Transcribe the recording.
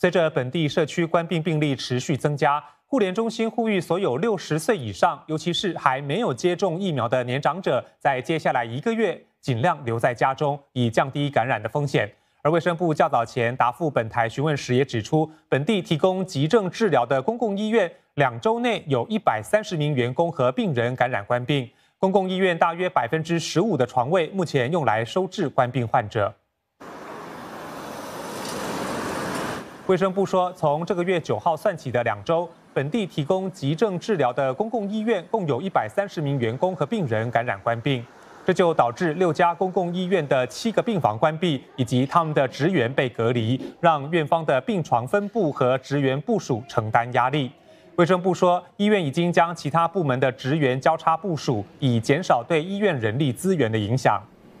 随着本地社区冠病病例持续增加，互联中心呼吁所有六十岁以上，尤其是还没有接种疫苗的年长者，在接下来一个月尽量留在家中，以降低感染的风险。而卫生部较早前答复本台询问时也指出，本地提供急症治疗的公共医院两周内有一百三十名员工和病人感染冠病，公共医院大约百分之十五的床位目前用来收治冠病患者。卫生部说，从这个月九号算起的两周，本地提供急症治疗的公共医院共有一百三十名员工和病人感染冠病，这就导致六家公共医院的七个病房关闭，以及他们的职员被隔离，让院方的病床分布和职员部署承担压力。卫生部说，医院已经将其他部门的职员交叉部署，以减少对医院人力资源的影响。